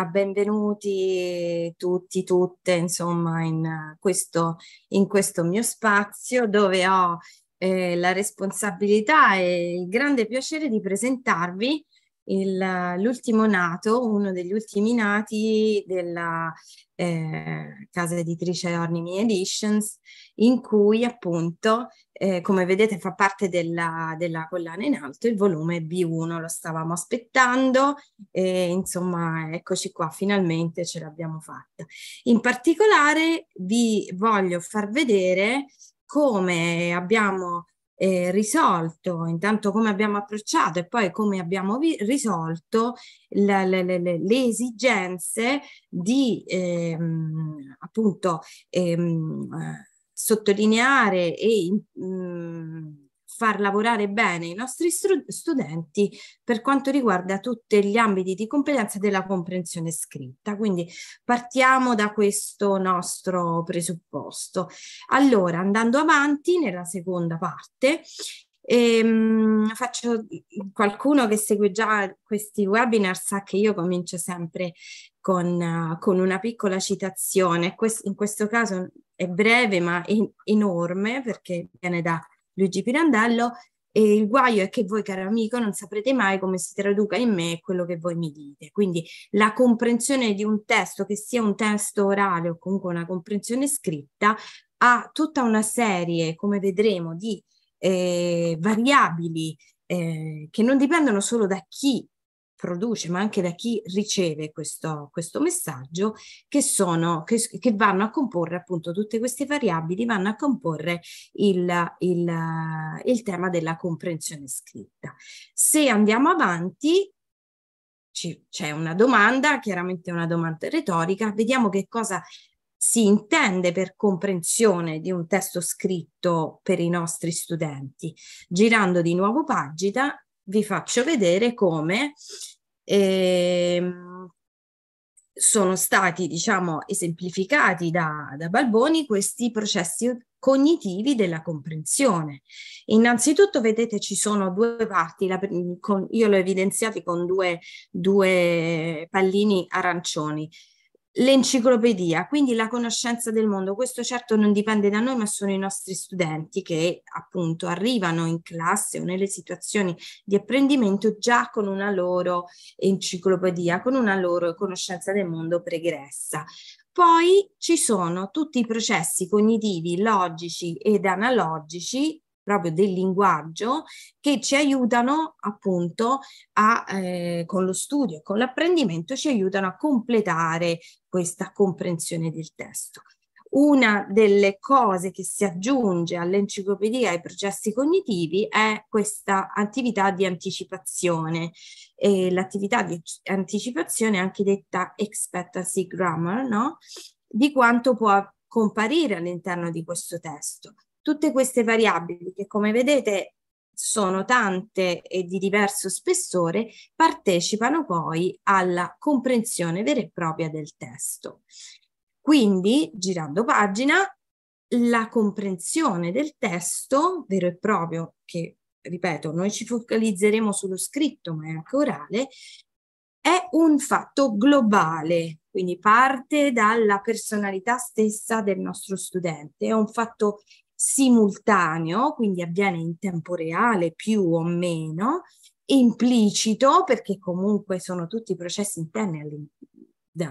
Buonasera, benvenuti tutti, tutte, insomma, in questo, in questo mio spazio dove ho eh, la responsabilità e il grande piacere di presentarvi l'ultimo nato, uno degli ultimi nati della eh, casa editrice Ornimi Editions, in cui appunto, eh, come vedete, fa parte della, della, collana in alto il volume B1, lo stavamo aspettando e insomma eccoci qua, finalmente ce l'abbiamo fatta. In particolare vi voglio far vedere come abbiamo eh, risolto, intanto come abbiamo approcciato e poi come abbiamo vi- risolto la, la, la, le esigenze di ehm, appunto ehm, eh, sottolineare e mh, mm, far lavorare bene i nostri stru- studenti per quanto riguarda tutti gli ambiti di competenza della comprensione scritta. Quindi partiamo da questo nostro presupposto. Allora, andando avanti nella seconda parte, Ehm, faccio, qualcuno che segue già questi webinar sa che io comincio sempre con, uh, con una piccola citazione. Quest, in questo caso è breve ma è enorme perché viene da Luigi Pirandello, e il guaio è che voi, caro amico, non saprete mai come si traduca in me quello che voi mi dite. Quindi la comprensione di un testo, che sia un testo orale o comunque una comprensione scritta, ha tutta una serie, come vedremo, di eh, variabili eh, che non dipendono solo da chi produce, ma anche da chi riceve questo, questo messaggio, che, sono, che, che, vanno a comporre appunto tutte queste variabili, vanno a comporre il, il, il tema della comprensione scritta. Se andiamo avanti, c'è una domanda, chiaramente una domanda retorica, vediamo che cosa si intende per comprensione di un testo scritto per i nostri studenti. Girando di nuovo pagina, vi faccio vedere come eh, sono stati, diciamo, esemplificati da, da Balboni questi processi cognitivi della comprensione. Innanzitutto, vedete, ci sono due parti, la, con, io l'ho evidenziato con due, due pallini arancioni. L'enciclopedia, quindi la conoscenza del mondo, questo certo non dipende da noi, ma sono i nostri studenti che appunto arrivano in classe o nelle situazioni di apprendimento già con una loro enciclopedia, con una loro conoscenza del mondo pregressa. Poi ci sono tutti i processi cognitivi, logici ed analogici proprio del linguaggio che ci aiutano appunto a, eh, con lo studio, e con l'apprendimento, ci aiutano a completare questa comprensione del testo. Una delle cose che si aggiunge all'enciclopedia ai processi cognitivi è questa attività di anticipazione. E l'attività di anticipazione è anche detta expectancy grammar, no? di quanto può comparire all'interno di questo testo. Tutte queste variabili che come vedete sono tante e di diverso spessore, partecipano poi alla comprensione vera e propria del testo. Quindi, girando pagina, la comprensione del testo vero e proprio, che ripeto, noi ci focalizzeremo sullo scritto, ma è anche orale, è un fatto globale, quindi parte dalla personalità stessa del nostro studente, è un fatto simultaneo, quindi avviene in tempo reale più o meno, implicito perché comunque sono tutti processi interni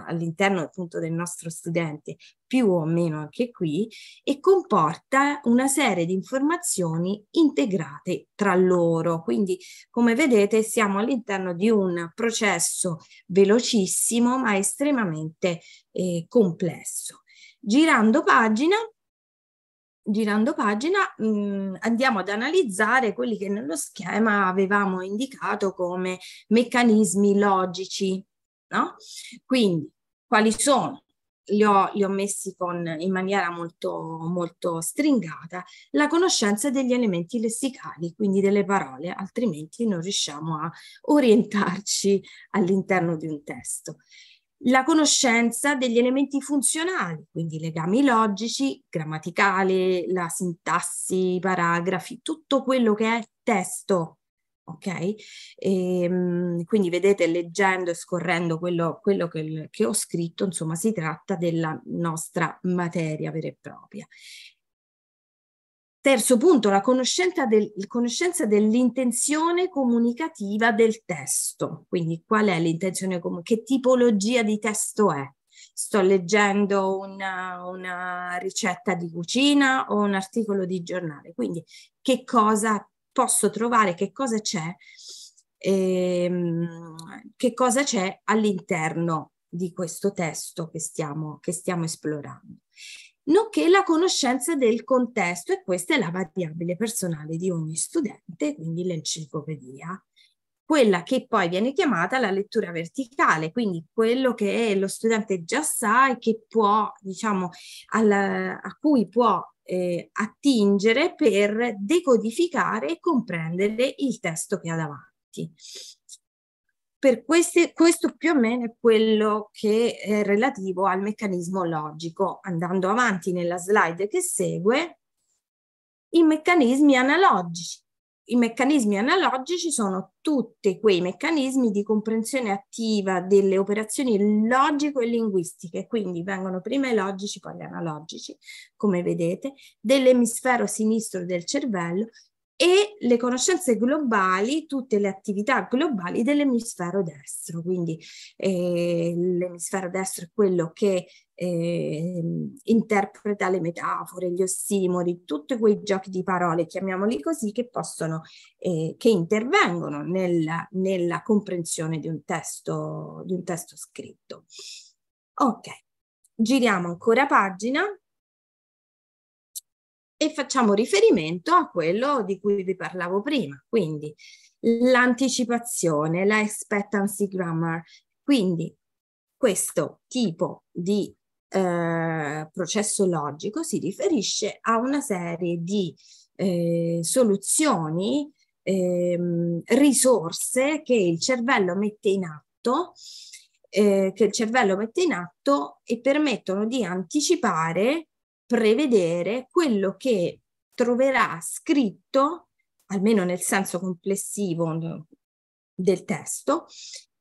all'interno, appunto del nostro studente, più o meno anche qui, e comporta una serie di informazioni integrate tra loro. Quindi, come vedete, siamo all'interno di un processo velocissimo ma estremamente eh, complesso. Girando pagina, girando pagina, mh, mm, andiamo ad analizzare quelli che nello schema avevamo indicato come meccanismi logici. No? Quindi, quali sono? Li ho, li ho messi con, in maniera molto, molto stringata, la conoscenza degli elementi lessicali, quindi delle parole, altrimenti non riusciamo a orientarci all'interno di un testo la conoscenza degli elementi funzionali, quindi legami logici, grammaticali, la sintassi, i paragrafi, tutto quello che è testo. Ok? E, ehm, quindi vedete leggendo e scorrendo quello, quello che, che ho scritto, insomma, si tratta della nostra materia vera e propria. Terzo punto, la conoscenza, del, conoscenza dell'intenzione comunicativa del testo, quindi qual è l'intenzione, comunicativa? che tipologia di testo è. Sto leggendo una, una ricetta di cucina o un articolo di giornale, quindi che cosa posso trovare, che cosa c'è, ehm, che cosa c'è all'interno di questo testo che stiamo, che stiamo esplorando nonché la conoscenza del contesto e questa è la variabile personale di ogni studente, quindi l'enciclopedia. Quella che poi viene chiamata la lettura verticale, quindi quello che lo studente già sa e che può, diciamo, alla, a cui può eh, attingere per decodificare e comprendere il testo che ha davanti. Per questi, questo più o meno è quello che è relativo al meccanismo logico. Andando avanti nella slide che segue, i meccanismi analogici. I meccanismi analogici sono tutti quei meccanismi di comprensione attiva delle operazioni logico e linguistiche, quindi vengono prima i logici, poi gli analogici, come vedete, dell'emisfero sinistro del cervello e le conoscenze globali, tutte le attività globali dell'emisfero destro. Quindi eh, l'emisfero destro è quello che eh, interpreta le metafore, gli ossimori, tutti quei giochi di parole, chiamiamoli così, che possono, eh, che intervengono nella, nella comprensione di un, testo, di un testo scritto. Ok, giriamo ancora pagina e facciamo riferimento a quello di cui vi parlavo prima, quindi l'anticipazione, la expectancy grammar, quindi questo tipo di eh, processo logico si riferisce a una serie di eh, soluzioni, eh, risorse che il cervello mette in atto eh, che il cervello mette in atto e permettono di anticipare prevedere quello che troverà scritto, almeno nel senso complessivo del testo,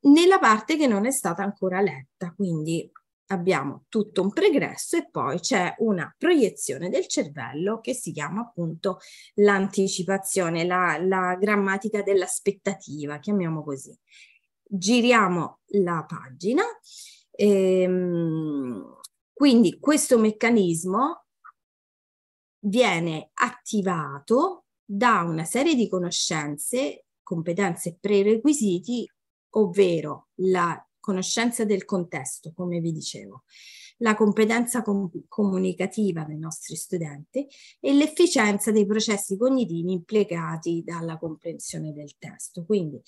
nella parte che non è stata ancora letta. Quindi abbiamo tutto un pregresso e poi c'è una proiezione del cervello che si chiama appunto l'anticipazione, la, la grammatica dell'aspettativa, chiamiamo così. Giriamo la pagina. Ehm, quindi questo meccanismo viene attivato da una serie di conoscenze, competenze e prerequisiti, ovvero la conoscenza del contesto, come vi dicevo, la competenza com- comunicativa dei nostri studenti e l'efficienza dei processi cognitivi implicati dalla comprensione del testo. Quindi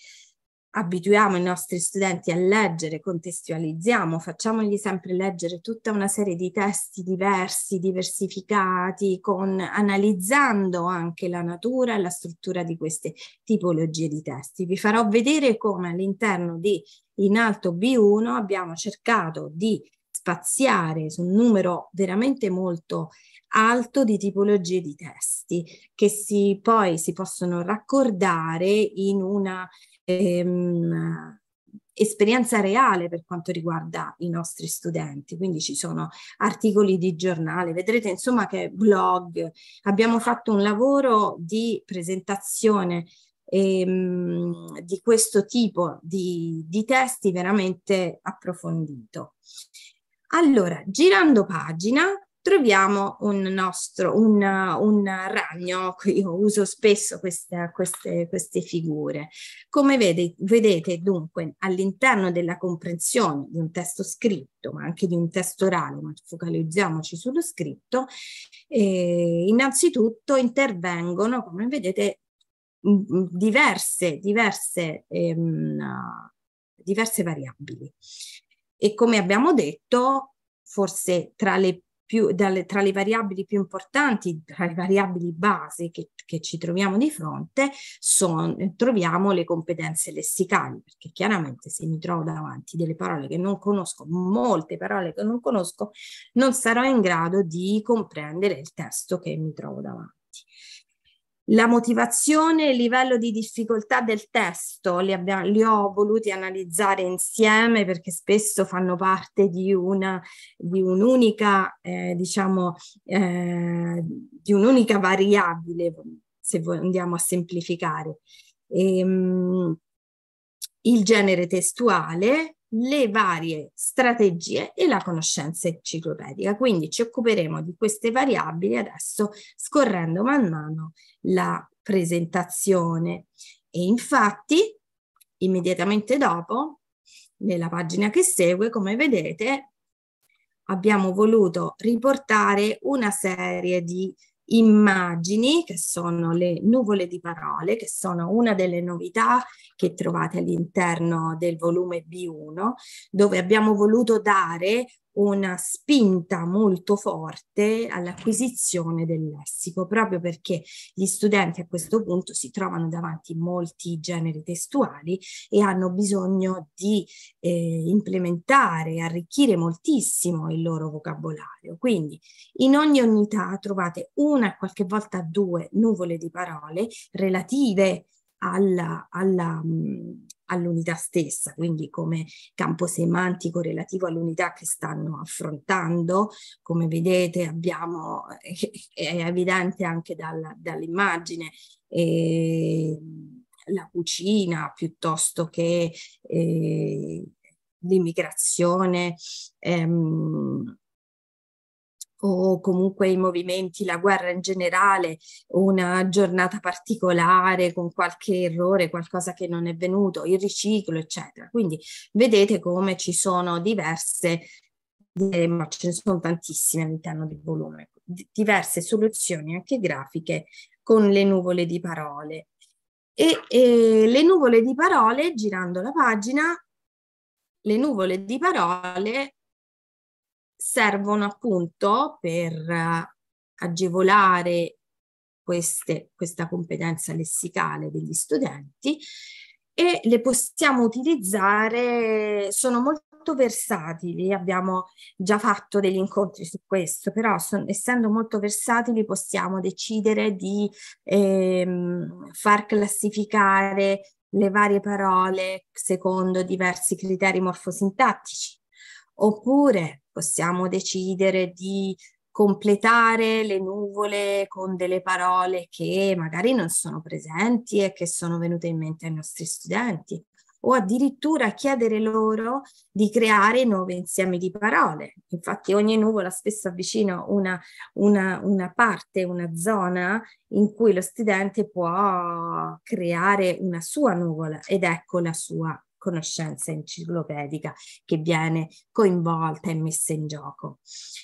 abituiamo i nostri studenti a leggere, contestualizziamo, facciamogli sempre leggere tutta una serie di testi diversi, diversificati, con, analizzando anche la natura e la struttura di queste tipologie di testi. Vi farò vedere come all'interno di In Alto B1 abbiamo cercato di spaziare su un numero veramente molto alto di tipologie di testi che si, poi si possono raccordare in una ehm, esperienza reale per quanto riguarda i nostri studenti, quindi ci sono articoli di giornale, vedrete insomma che blog, abbiamo fatto un lavoro di presentazione ehm, di questo tipo di, di testi veramente approfondito. Allora, girando pagina, troviamo un nostro, un, un ragno, io uso spesso questa, queste, queste, figure. Come vede, vedete dunque all'interno della comprensione di un testo scritto, ma anche di un testo orale, ma focalizziamoci sullo scritto, eh, innanzitutto intervengono, come vedete, diverse, diverse, ehm, diverse variabili. E come abbiamo detto, forse tra le più, dalle, tra le variabili più importanti, tra le variabili base che, che ci troviamo di fronte, son, troviamo le competenze lessicali, perché chiaramente se mi trovo davanti delle parole che non conosco, molte parole che non conosco, non sarò in grado di comprendere il testo che mi trovo davanti. La motivazione e il livello di difficoltà del testo li, abbiamo, li ho voluti analizzare insieme perché spesso fanno parte di, una, di un'unica, eh, diciamo, eh, di un'unica variabile, se andiamo a semplificare. E, ehm, il genere testuale, le varie strategie e la conoscenza enciclopedica. Quindi ci occuperemo di queste variabili adesso scorrendo man mano la presentazione. E infatti, immediatamente dopo, nella pagina che segue, come vedete, abbiamo voluto riportare una serie di immagini, che sono le nuvole di parole, che sono una delle novità che trovate all'interno del volume B1, dove abbiamo voluto dare una spinta molto forte all'acquisizione del lessico, proprio perché gli studenti a questo punto si trovano davanti molti generi testuali e hanno bisogno di eh, implementare, arricchire moltissimo il loro vocabolario. Quindi in ogni unità trovate una, qualche volta due nuvole di parole relative alla, alla, all'unità stessa, quindi come campo semantico relativo all'unità che stanno affrontando. Come vedete abbiamo, eh, è evidente anche dal, dall'immagine, eh, la cucina piuttosto che eh, l'immigrazione. Ehm, o comunque i movimenti, la guerra in generale, una giornata particolare con qualche errore, qualcosa che non è venuto, il riciclo, eccetera. Quindi vedete come ci sono diverse, eh, ma ce ne sono tantissime all'interno del volume, diverse soluzioni anche grafiche con le nuvole di parole. E, e le nuvole di parole, girando la pagina, le nuvole di parole servono appunto per eh, agevolare queste, questa competenza lessicale degli studenti e le possiamo utilizzare, sono molto versatili, abbiamo già fatto degli incontri su questo, però son, essendo molto versatili possiamo decidere di ehm, far classificare le varie parole secondo diversi criteri morfosintattici, oppure possiamo decidere di completare le nuvole con delle parole che magari non sono presenti e che sono venute in mente ai nostri studenti o addirittura chiedere loro di creare nuovi insiemi di parole. Infatti ogni nuvola spesso avvicina una, una, una, parte, una zona in cui lo studente può creare una sua nuvola ed ecco la sua conoscenza enciclopedica che viene coinvolta e messa in gioco.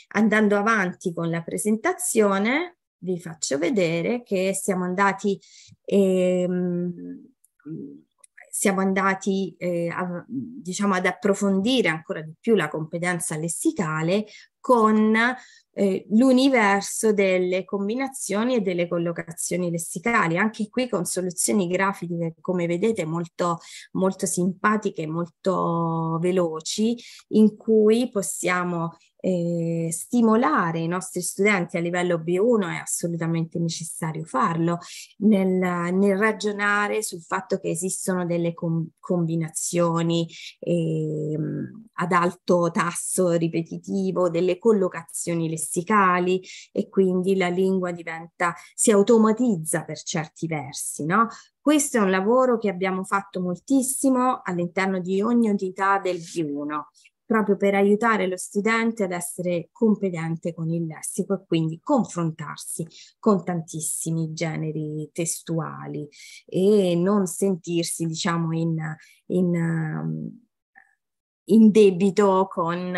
Andando avanti con la presentazione, vi faccio vedere che siamo andati, ehm, siamo andati eh, a, diciamo, ad approfondire ancora di più la competenza lessicale con eh, l'universo delle combinazioni e delle collocazioni lessicali, anche qui con soluzioni grafiche, come vedete, molto, molto simpatiche, molto veloci, in cui possiamo eh, stimolare i nostri studenti a livello B1 è assolutamente necessario farlo, nel, nel ragionare sul fatto che esistono delle com- combinazioni eh, ad alto tasso ripetitivo, delle collocazioni lessicali e quindi la lingua diventa, si automatizza per certi versi, no? Questo è un lavoro che abbiamo fatto moltissimo all'interno di ogni unità del B1 proprio per aiutare lo studente ad essere competente con il lessico e quindi confrontarsi con tantissimi generi testuali e non sentirsi, diciamo, in, in, um, in debito con,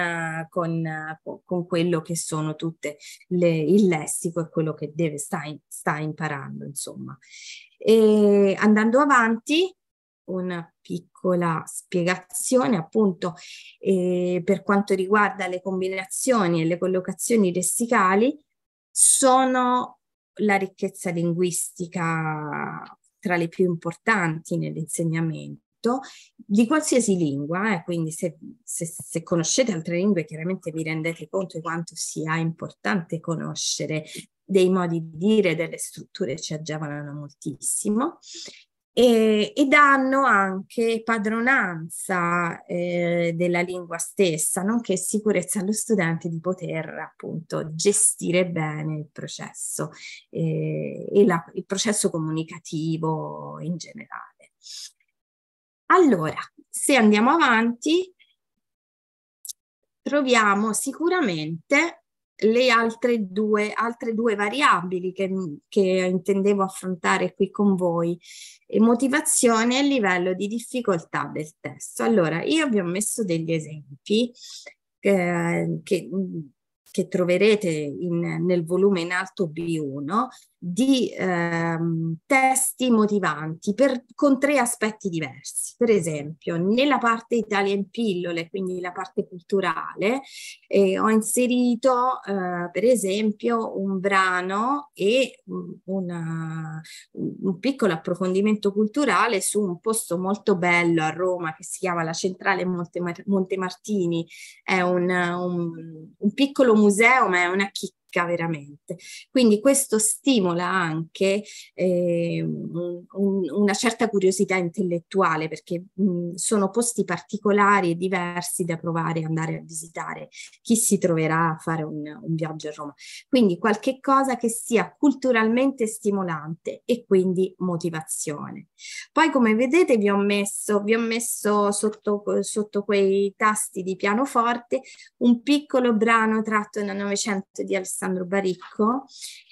con, con, quello che sono tutte le, il lessico e quello che deve, sta, sta imparando, insomma. E andando avanti, una piccola spiegazione appunto eh, per quanto riguarda le combinazioni e le collocazioni lessicali sono la ricchezza linguistica tra le più importanti nell'insegnamento di qualsiasi lingua, eh, quindi se, se, se, conoscete altre lingue chiaramente vi rendete conto di quanto sia importante conoscere dei modi di dire, delle strutture ci agevolano moltissimo e, e danno anche padronanza eh, della lingua stessa, nonché sicurezza allo studente di poter appunto gestire bene il processo eh, e la, il processo comunicativo in generale. Allora, se andiamo avanti, troviamo sicuramente le altre due, altre due variabili che, che, intendevo affrontare qui con voi, motivazione e livello di difficoltà del testo. Allora, io vi ho messo degli esempi eh, che, che, troverete in, nel volume in alto B1 di ehm, testi motivanti per, con tre aspetti diversi. Per esempio, nella parte Italia in pillole, quindi la parte culturale, eh, ho inserito eh, per esempio un brano e una, un piccolo approfondimento culturale su un posto molto bello a Roma che si chiama la Centrale Montemartini. Monte è un, un, un piccolo museo, ma è una chicca veramente. Quindi questo stimola anche eh, un, una certa curiosità intellettuale perché mh, mhmm, sono posti particolari e diversi da provare andare a visitare chi si troverà a fare un, un viaggio a Roma. Quindi qualche cosa che sia culturalmente stimolante e quindi motivazione. Poi come vedete vi ho messo, vi ho messo sotto, sotto quei tasti di pianoforte un piccolo brano tratto nel 900 di Alessandro Alessandro Baricco,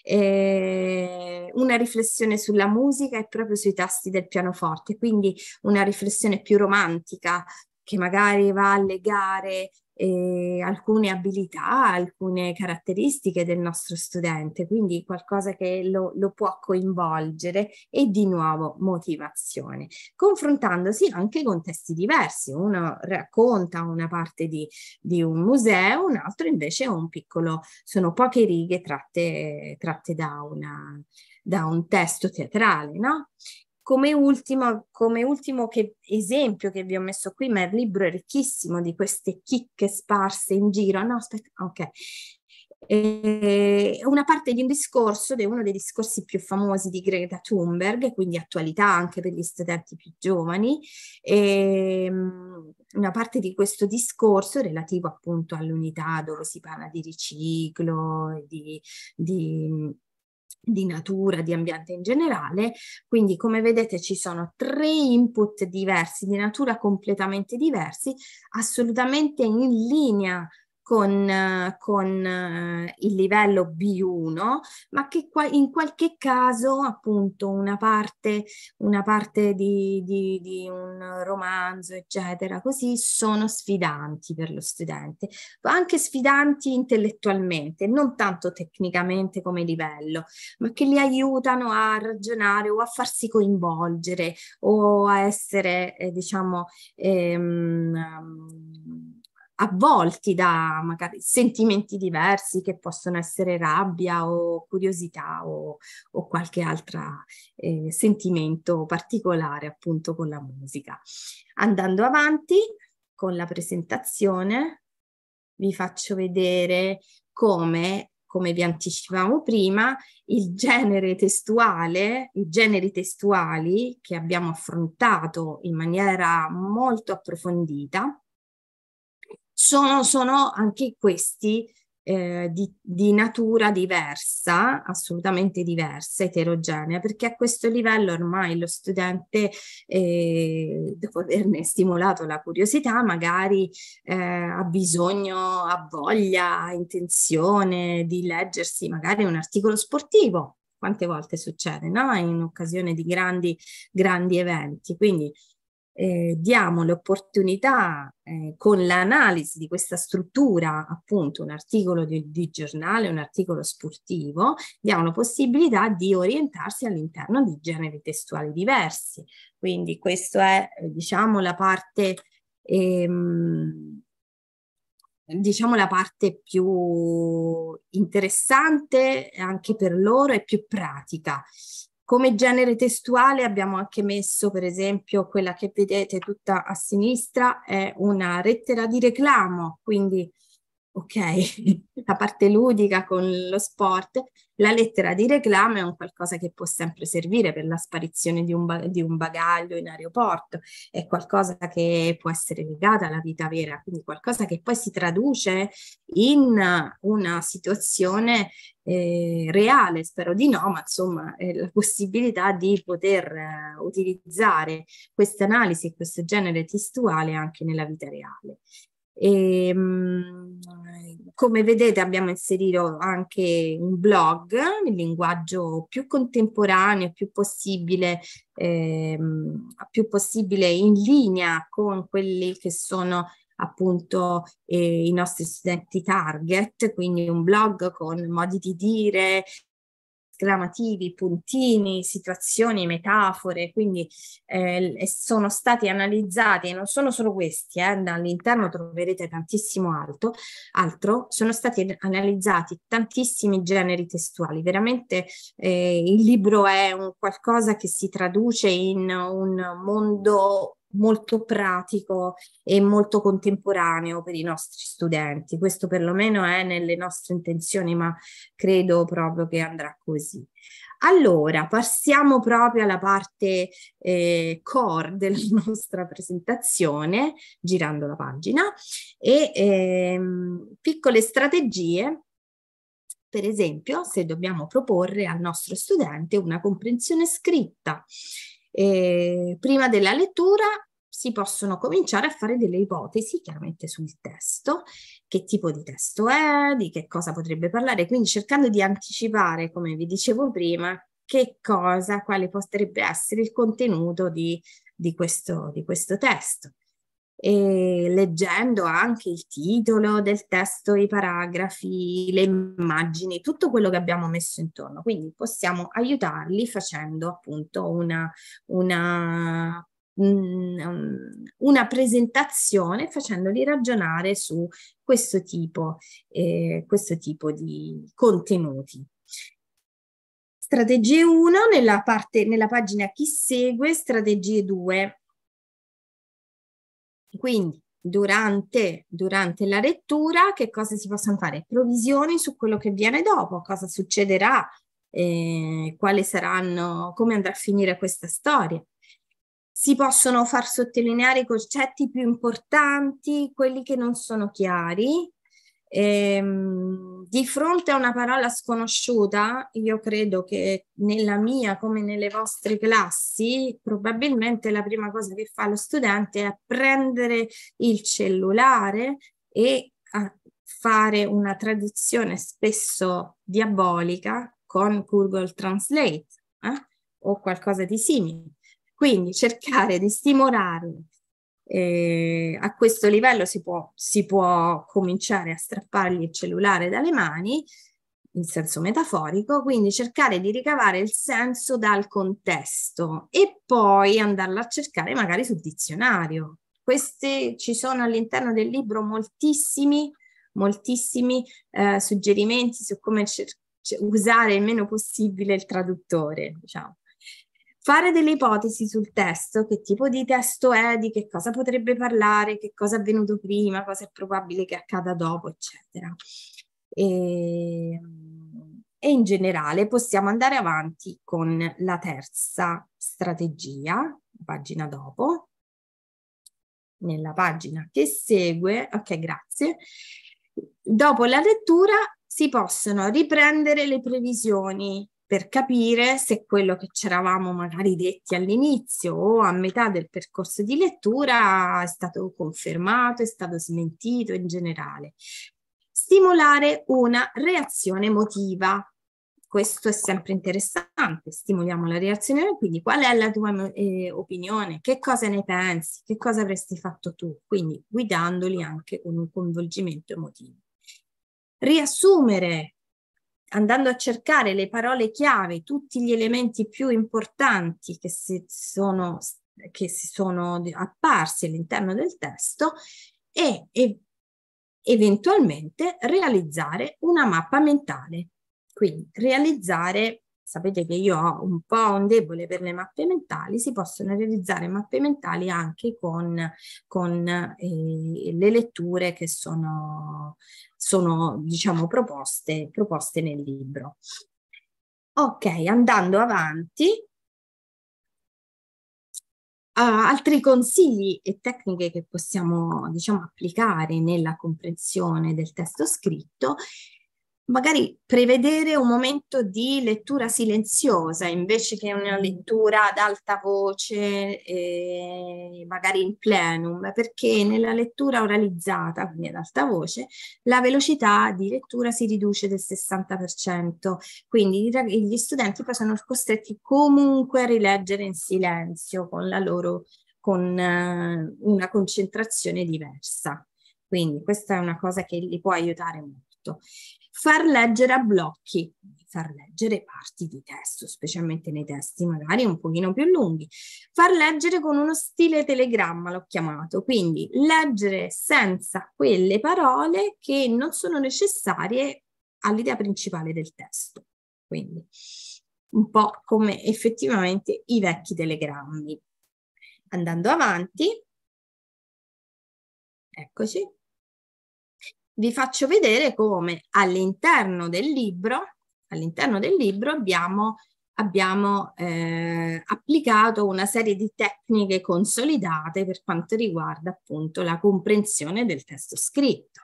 eh, una riflessione sulla musica e proprio sui tasti del pianoforte, quindi una riflessione più romantica che magari va a legare eh, alcune abilità, alcune caratteristiche del nostro studente, quindi qualcosa che lo, lo può coinvolgere e di nuovo motivazione, confrontandosi anche con testi diversi. Uno racconta una parte di, di un museo, un altro invece è un piccolo, sono poche righe tratte, tratte da una da un testo teatrale, no? Come, ultima, come ultimo che esempio che vi ho messo qui, ma il libro è ricchissimo di queste chicche sparse in giro. No, aspetta, ok. Eh, una parte di un discorso, di uno dei discorsi più famosi di Greta Thunberg, quindi attualità anche per gli studenti più giovani, eh, una parte di questo discorso relativo appunto all'unità dove si parla di riciclo, di, di di natura, di ambiente in generale. Quindi, come vedete, ci sono tre input diversi, di natura completamente diversi, assolutamente in linea con, con eh, il livello B1, ma che in qualche caso appunto una parte, una parte di, di, di un romanzo, eccetera, così sono sfidanti per lo studente, anche sfidanti intellettualmente, non tanto tecnicamente come livello, ma che li aiutano a ragionare o a farsi coinvolgere o a essere, eh, diciamo, ehm, avvolti da magari sentimenti diversi che possono essere rabbia o curiosità o, o qualche altro eh, sentimento particolare appunto con la musica. Andando avanti con la presentazione vi faccio vedere come, come vi anticipavo prima, il genere testuale, i generi testuali che abbiamo affrontato in maniera molto approfondita sono, sono anche questi eh, di, di, natura diversa, assolutamente diversa, eterogenea, perché a questo livello ormai lo studente, eh, dopo averne stimolato la curiosità, magari eh, ha bisogno, ha voglia, ha intenzione di leggersi magari un articolo sportivo. Quante volte succede, no? In occasione di grandi, grandi eventi. Quindi eh, diamo l'opportunità eh, con l'analisi di questa struttura, appunto un articolo di, di, giornale, un articolo sportivo, diamo la possibilità di orientarsi all'interno di generi testuali diversi. Quindi questa è, eh, diciamo, la parte... Ehm, diciamo la parte più interessante anche per loro e più pratica. Come genere testuale abbiamo anche messo, per esempio, quella che vedete tutta a sinistra, è una lettera di reclamo, quindi ok, la parte ludica con lo sport, la lettera di reclamo è un qualcosa che può sempre servire per la sparizione di un, ba- di un, bagaglio in aeroporto, è qualcosa che può essere legata alla vita vera, quindi qualcosa che poi si traduce in una situazione eh, reale, spero di no, ma insomma eh, la possibilità di poter eh, utilizzare questa analisi e questo genere testuale anche nella vita reale. E, ehm, come vedete abbiamo inserito anche un blog, nel linguaggio più contemporaneo, più possibile, eh, più possibile in linea con quelli che sono appunto eh, i nostri studenti target, quindi un blog con modi di dire, esclamativi, puntini, situazioni, metafore, quindi eh, sono stati analizzati, e non sono solo questi, eh, dall'interno troverete tantissimo alto, altro, sono stati analizzati tantissimi generi testuali, veramente eh, il libro è un qualcosa che si traduce in un mondo molto pratico e molto contemporaneo per i nostri studenti. Questo perlomeno è nelle nostre intenzioni, ma credo proprio che andrà così. Allora, passiamo proprio alla parte eh, core della nostra presentazione, girando la pagina, e ehm, piccole strategie per esempio, se dobbiamo proporre al nostro studente una comprensione scritta eh, prima della lettura si possono cominciare a fare delle ipotesi, chiaramente sul testo, che tipo di testo è, di che cosa potrebbe parlare, quindi cercando di anticipare, come vi dicevo prima, che cosa, quale potrebbe essere il contenuto di, di, questo, di questo testo e leggendo anche il titolo del testo, i paragrafi, le immagini, tutto quello che abbiamo messo intorno. Quindi possiamo aiutarli facendo appunto una, una Mm, mm, una presentazione facendoli ragionare su questo tipo, eh, questo tipo di contenuti. Strategie 1 nella, parte, nella pagina chi segue, strategie 2. Quindi Durante, durante, la lettura che cosa si possono fare? Provisioni su quello che viene dopo, cosa succederà, eh, quali saranno, come andrà a finire questa storia si possono far sottolineare i concetti più importanti, quelli che non sono chiari. Ehm, di fronte a una parola sconosciuta, io credo che nella mia come nelle vostre classi, probabilmente la prima cosa che fa lo studente è prendere il cellulare e ah, fare una traduzione spesso diabolica con Google Translate eh? o qualcosa di simile. Quindi cercare di stimolare eh, a questo livello si può, si può cominciare a strappargli il cellulare dalle mani, in senso metaforico, quindi cercare di ricavare il senso dal contesto e poi andarla a cercare magari sul dizionario. Questi ci sono all'interno del libro moltissimi, moltissimi eh, suggerimenti su come cer- usare il meno possibile il traduttore, diciamo fare delle ipotesi sul testo, che tipo di testo è, di che cosa potrebbe parlare, che cosa è avvenuto prima, cosa è probabile che accada dopo, eccetera. E, ehm, e in generale possiamo andare avanti con la terza strategia, pagina dopo, nella pagina che segue, ok grazie, dopo la lettura si possono riprendere le previsioni per capire se quello che c'eravamo magari detti all'inizio o a metà del percorso di lettura è stato confermato, è stato smentito in generale. Stimolare una reazione emotiva. Questo è sempre interessante, stimoliamo la reazione, quindi qual è la tua eh, opinione, che cosa ne pensi, che cosa avresti fatto tu, quindi guidandoli anche con un coinvolgimento emotivo. Riassumere andando a cercare le parole chiave, tutti gli elementi più importanti che si sono, che si sono apparsi all'interno del testo e, e eventualmente realizzare una mappa mentale. Quindi realizzare, sapete che io ho un po' un debole per le mappe mentali, si possono realizzare mappe mentali anche con, con eh, le letture che sono sono diciamo proposte, proposte nel libro. Ok, andando avanti, Uh, altri consigli e tecniche che possiamo diciamo, applicare nella comprensione del testo scritto magari prevedere un momento di lettura silenziosa invece che una mm. lettura ad alta voce, eh, magari in plenum, perché nella lettura oralizzata, quindi ad alta voce, la velocità di lettura si riduce del 60%, quindi gli studenti poi sono costretti comunque a rileggere in silenzio con la loro con eh, una concentrazione diversa. Quindi questa è una cosa che li può aiutare molto fatto. Far leggere a blocchi, far leggere parti di testo, specialmente nei testi magari un pochino più lunghi. Far leggere con uno stile telegramma, l'ho chiamato, quindi leggere senza quelle parole che non sono necessarie all'idea principale del testo. Quindi un po' come effettivamente i vecchi telegrammi. Andando avanti, eccoci, vi faccio vedere come all'interno del libro, all'interno del libro abbiamo, abbiamo eh, applicato una serie di tecniche consolidate per quanto riguarda appunto la comprensione del testo scritto.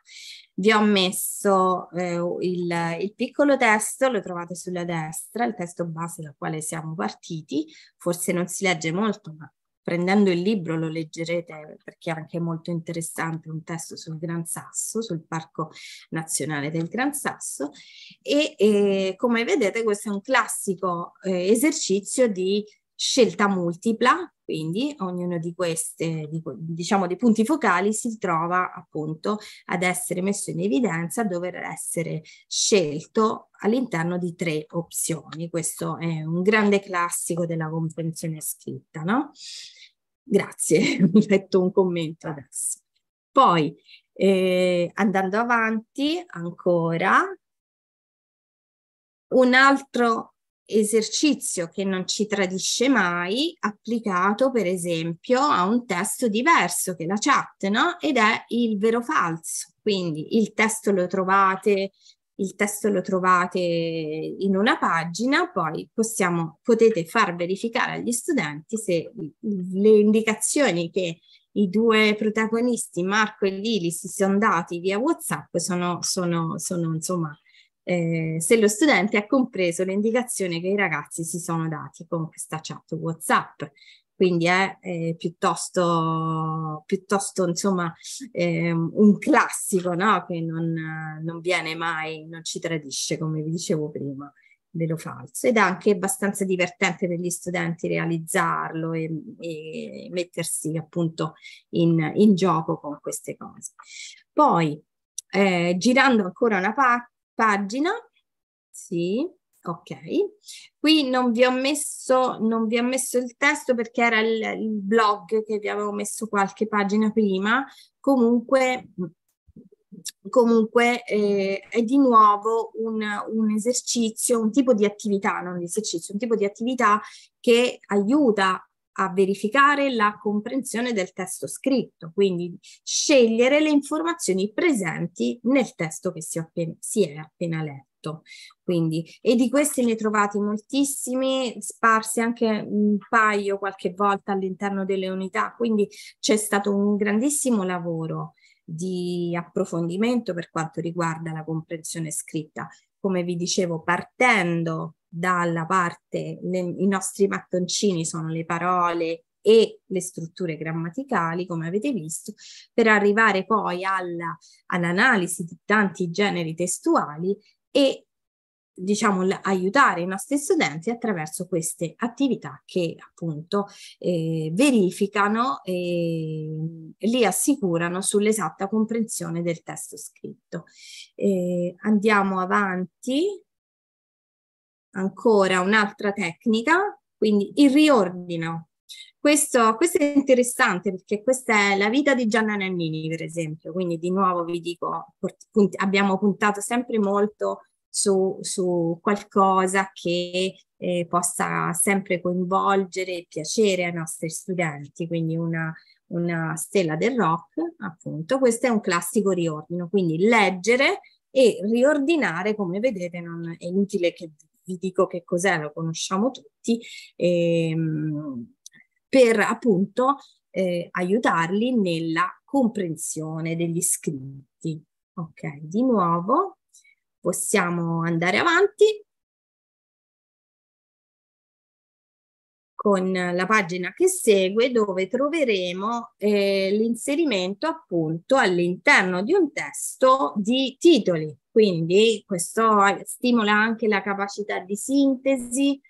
Vi ho messo eh, il, il, piccolo testo, lo trovate sulla destra, il testo base dal quale siamo partiti, forse non si legge molto, ma prendendo il libro lo leggerete perché è anche molto interessante un testo sul Gran Sasso, sul Parco Nazionale del Gran Sasso e, e come vedete questo è un classico eh, esercizio di scelta multipla quindi ognuno di questi, diciamo, dei punti focali si trova appunto ad essere messo in evidenza, dover essere scelto all'interno di tre opzioni. Questo è un grande classico della comprensione scritta, no? Grazie, ho letto un commento adesso. Poi, eh, andando avanti ancora, un altro esercizio che non ci tradisce mai, applicato per esempio a un testo diverso che la chat, no? Ed è il vero falso. Quindi il testo lo trovate, il testo lo trovate in una pagina, poi possiamo, potete far verificare agli studenti se le indicazioni che i due protagonisti, Marco e Lili, si sono dati via WhatsApp sono, sono, sono insomma eh, se lo studente ha compreso le indicazioni che i ragazzi si sono dati con questa chat WhatsApp. Quindi è eh, piuttosto, piuttosto insomma, eh, un classico no? che non, non viene mai, non ci tradisce, come vi dicevo prima dello falso ed è anche abbastanza divertente per gli studenti realizzarlo e, e mettersi appunto in, in, gioco con queste cose. Poi eh, girando ancora una, pa- pagina, sì, ok. Qui non vi ho messo, non vi ho messo il testo perché era il, il blog che vi avevo messo qualche pagina prima, comunque comunque eh, è di nuovo un, un, esercizio, un tipo di attività, non un esercizio, un tipo di attività che aiuta a verificare la comprensione del testo scritto, quindi scegliere le informazioni presenti nel testo che si, appena, si è appena letto. Quindi, e di questi ne trovati moltissimi, sparsi anche un paio qualche volta all'interno delle unità, quindi c'è stato un grandissimo lavoro di approfondimento per quanto riguarda la comprensione scritta, come vi dicevo, partendo dalla parte, le, i nostri mattoncini sono le parole e le strutture grammaticali, come avete visto, per arrivare poi alla, all'analisi di tanti generi testuali e diciamo l- aiutare i nostri studenti attraverso queste attività che appunto eh, verificano e li assicurano sull'esatta comprensione del testo scritto. Eh, andiamo avanti ancora un'altra tecnica, quindi il riordino. Questo, questo, è interessante perché questa è la vita di Gianna Nannini, per esempio, quindi di nuovo vi dico, punt- abbiamo puntato sempre molto su, su qualcosa che eh, possa sempre coinvolgere e piacere ai nostri studenti, quindi una, una stella del rock, appunto, questo è un classico riordino, quindi leggere e riordinare, come vedete, non è inutile che vi vi dico che cos'è, lo conosciamo tutti, e, ehm, per appunto eh, aiutarli nella comprensione degli scritti. Ok, di nuovo possiamo andare avanti con la pagina che segue dove troveremo eh, l'inserimento appunto all'interno di un testo di titoli. Quindi questo stimola anche la capacità di sintesi,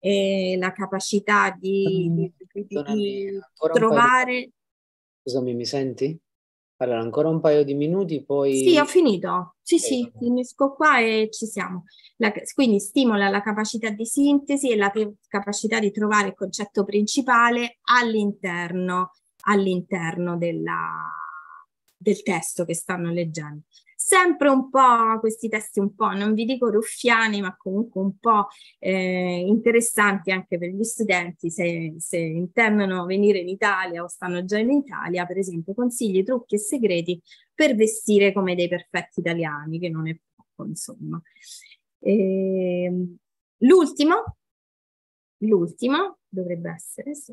eh, la capacità di, mm. di, di, di trovare... Scusami, mi senti? Allora, ancora un paio di minuti, poi... Sì, ho finito. Sì, sì, finisco qua e ci siamo. La, quindi stimola la capacità di sintesi e la capacità di trovare il concetto principale all'interno, all'interno della, del testo che stanno leggendo. Sempre un po' questi testi un po', non vi dico ruffiani, ma comunque un po' eh, interessanti anche per gli studenti se, se intendono venire in Italia o stanno già in Italia, per esempio consigli, trucchi e segreti per vestire come dei perfetti italiani, che non è poco insomma. E, ehm, l'ultimo, l'ultimo dovrebbe essere, sì,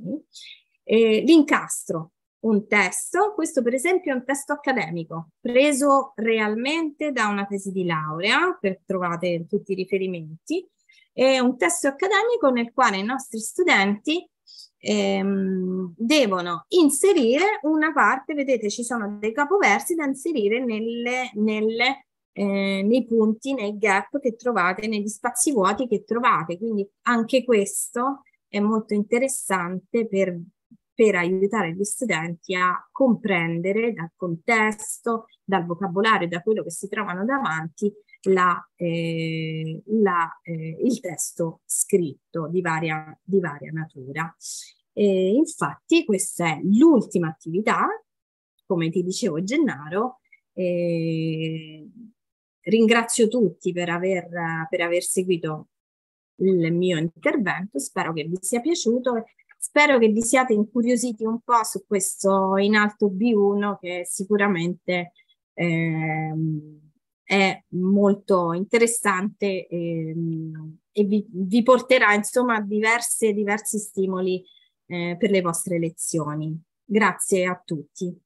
eh, l'incastro, un testo, questo per esempio è un testo accademico, preso realmente da una tesi di laurea, per trovate tutti i riferimenti, è un testo accademico nel quale i nostri studenti ehm, devono inserire una parte, vedete ci sono dei capoversi da inserire nelle, nelle eh, nei punti, nei gap che trovate, negli spazi vuoti che trovate. Quindi anche questo è molto interessante per, per aiutare gli studenti a comprendere dal contesto, dal vocabolario, da quello che si trovano davanti, la, eh, la, eh, il testo scritto di varia, di varia natura. E infatti questa è l'ultima attività, come ti dicevo Gennaro, eh, ringrazio tutti per aver, per aver seguito il mio intervento, spero che vi sia piaciuto Spero che vi siate incuriositi un po' su questo in alto B1 che sicuramente eh, è molto interessante eh, e vi, vi, porterà insomma diverse, diversi stimoli eh, per le vostre lezioni. Grazie a tutti.